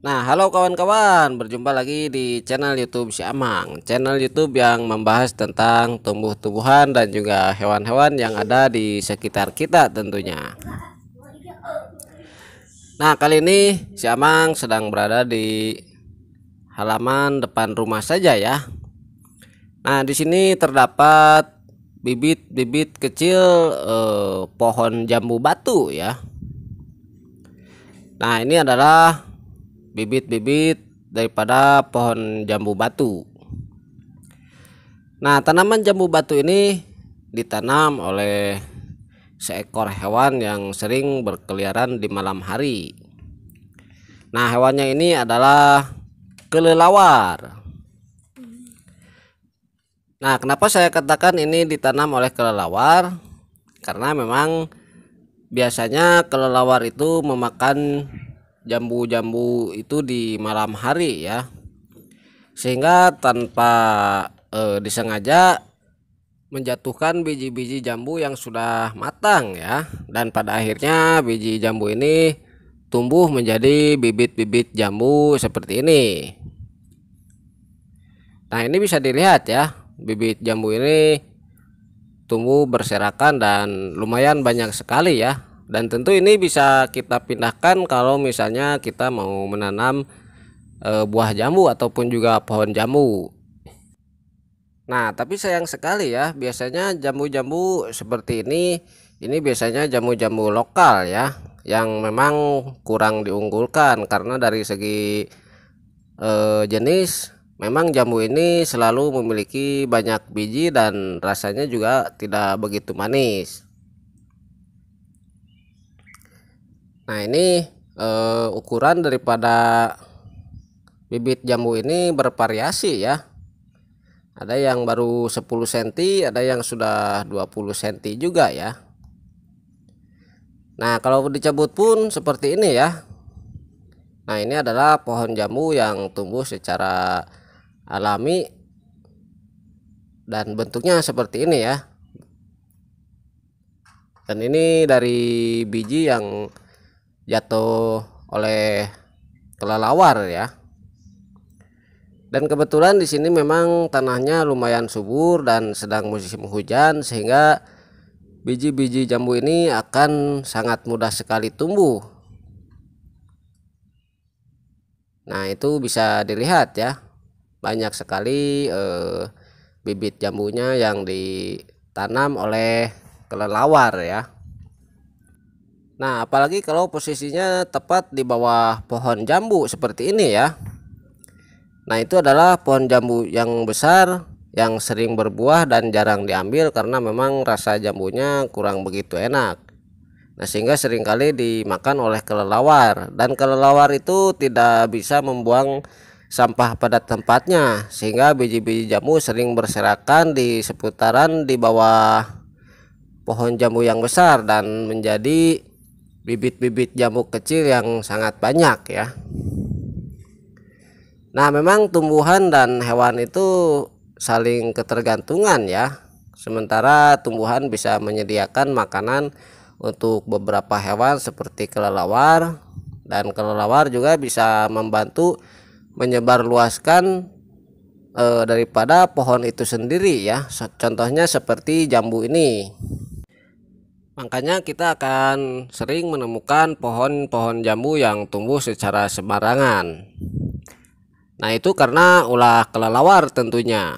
Nah, halo kawan-kawan, berjumpa lagi di channel YouTube Si Amang, channel YouTube yang membahas tentang tumbuh-tumbuhan dan juga hewan-hewan yang ada di sekitar kita tentunya. Nah, kali ini Si Amang sedang berada di halaman depan rumah saja ya. Nah, di sini terdapat bibit-bibit kecil eh, pohon jambu batu ya. Nah, ini adalah bibit-bibit daripada pohon jambu batu. Nah, tanaman jambu batu ini ditanam oleh seekor hewan yang sering berkeliaran di malam hari. Nah, hewannya ini adalah kelelawar. Nah, kenapa saya katakan ini ditanam oleh kelelawar? Karena memang biasanya kelelawar itu memakan jambu-jambu itu di malam hari ya sehingga tanpa eh, disengaja menjatuhkan biji-biji jambu yang sudah matang ya dan pada akhirnya biji jambu ini tumbuh menjadi bibit-bibit jambu seperti ini nah ini bisa dilihat ya bibit jambu ini tumbuh berserakan dan lumayan banyak sekali ya dan tentu ini bisa kita pindahkan kalau misalnya kita mau menanam e, buah jambu ataupun juga pohon jambu nah tapi sayang sekali ya biasanya jambu-jambu seperti ini ini biasanya jambu-jambu lokal ya yang memang kurang diunggulkan karena dari segi e, jenis memang jambu ini selalu memiliki banyak biji dan rasanya juga tidak begitu manis Nah ini uh, ukuran daripada bibit jambu ini bervariasi ya. Ada yang baru 10 cm, ada yang sudah 20 cm juga ya. Nah kalau dicabut pun seperti ini ya. Nah ini adalah pohon jambu yang tumbuh secara alami dan bentuknya seperti ini ya. Dan ini dari biji yang jatuh oleh kelelawar ya. Dan kebetulan di sini memang tanahnya lumayan subur dan sedang musim hujan sehingga biji-biji jambu ini akan sangat mudah sekali tumbuh. Nah, itu bisa dilihat ya. Banyak sekali eh, bibit jambunya yang ditanam oleh kelelawar ya. Nah, apalagi kalau posisinya tepat di bawah pohon jambu seperti ini ya. Nah, itu adalah pohon jambu yang besar yang sering berbuah dan jarang diambil karena memang rasa jambunya kurang begitu enak. Nah, sehingga seringkali dimakan oleh kelelawar dan kelelawar itu tidak bisa membuang sampah pada tempatnya sehingga biji-biji jambu sering berserakan di seputaran di bawah pohon jambu yang besar dan menjadi bibit-bibit jambu kecil yang sangat banyak ya. Nah, memang tumbuhan dan hewan itu saling ketergantungan ya. Sementara tumbuhan bisa menyediakan makanan untuk beberapa hewan seperti kelelawar dan kelelawar juga bisa membantu menyebarluaskan e, daripada pohon itu sendiri ya. Contohnya seperti jambu ini. Makanya kita akan sering menemukan pohon-pohon jambu yang tumbuh secara sembarangan. Nah, itu karena ulah kelelawar tentunya.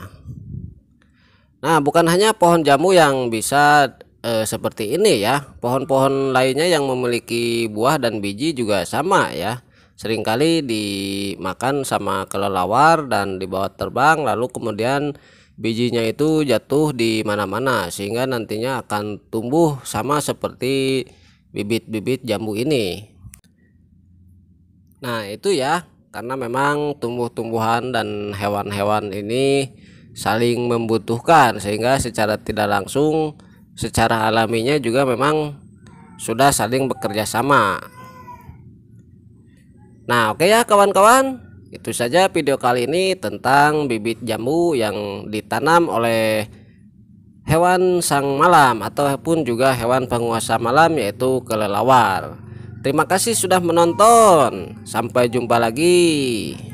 Nah, bukan hanya pohon jambu yang bisa e, seperti ini ya. Pohon-pohon lainnya yang memiliki buah dan biji juga sama ya. Seringkali dimakan sama kelelawar dan dibawa terbang lalu kemudian bijinya itu jatuh di mana-mana sehingga nantinya akan tumbuh sama seperti bibit-bibit jambu ini. Nah, itu ya, karena memang tumbuh-tumbuhan dan hewan-hewan ini saling membutuhkan sehingga secara tidak langsung secara alaminya juga memang sudah saling bekerja sama. Nah, oke okay ya kawan-kawan. Itu saja video kali ini tentang bibit jambu yang ditanam oleh hewan sang malam ataupun juga hewan penguasa malam yaitu kelelawar. Terima kasih sudah menonton. Sampai jumpa lagi.